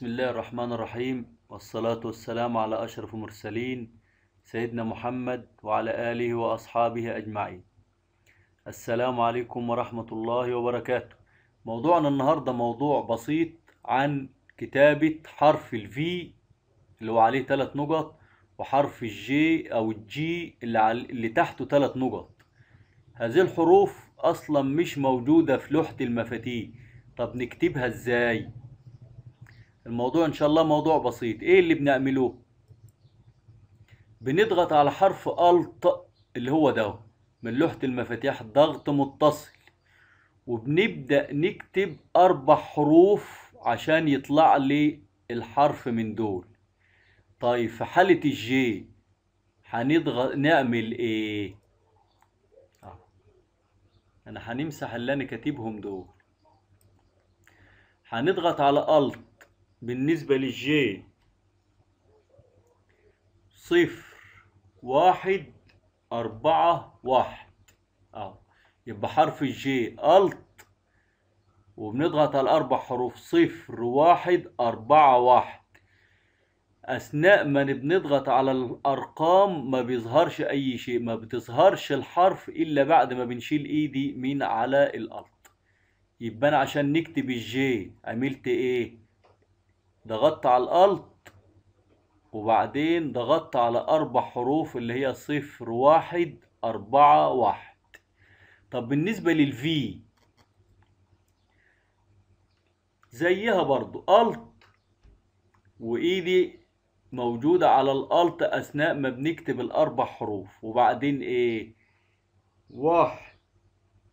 بسم الله الرحمن الرحيم والصلاة والسلام على أشرف المرسلين سيدنا محمد وعلى آله وأصحابه أجمعين السلام عليكم ورحمة الله وبركاته موضوعنا النهاردة موضوع بسيط عن كتابة حرف الفي اللي هو عليه ثلاث نقط وحرف الجي أو الجي اللي, اللي تحته ثلاث نقط هذه الحروف أصلا مش موجودة في لوحة المفاتيح طب نكتبها ازاي الموضوع ان شاء الله موضوع بسيط ايه اللي بنعمله بنضغط على حرف الت اللي هو ده من لوحة المفاتيح ضغط متصل وبنبدأ نكتب اربع حروف عشان يطلع لي الحرف من دول طيب في حالة الجي هنضغط نعمل ايه آه. انا هنمسح اللي انا كاتبهم دول هنضغط على الت بالنسبة للجي صفر واحد أربعة واحد أو آه. يبقى حرف الجي ألت وبنضغط على الأربع حروف صفر واحد أربعة واحد أثناء ما بنضغط على الأرقام ما بيظهرش أي شيء ما بتظهرش الحرف إلا بعد ما بنشيل إيدي من على الألت يبقى أنا عشان نكتب الجي عملت إيه؟ ضغطت على الالت وبعدين ضغطت على اربع حروف اللي هي صفر واحد اربعة واحد طب بالنسبة للفي زيها برضو الت وايدي موجودة على الالت اثناء ما بنكتب الاربع حروف وبعدين ايه واحد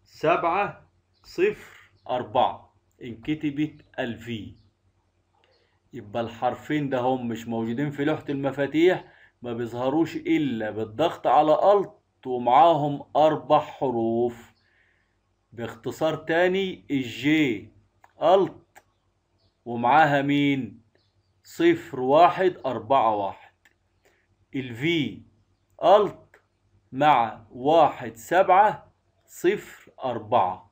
سبعة صفر أربعة انكتبت الفي يبقى الحرفين ده هم مش موجودين في لوحة المفاتيح ما بيظهروش إلا بالضغط على ألت ومعاهم أربع حروف باختصار تاني الجي ألت ومعاها مين؟ صفر واحد أربعة واحد الفي ألت مع واحد سبعة صفر أربعة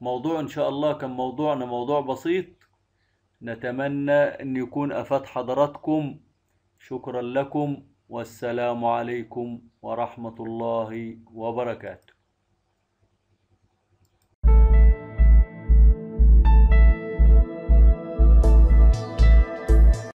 موضوع إن شاء الله كان موضوعنا موضوع بسيط نتمنى أن يكون أفاد حضراتكم شكرا لكم والسلام عليكم ورحمة الله وبركاته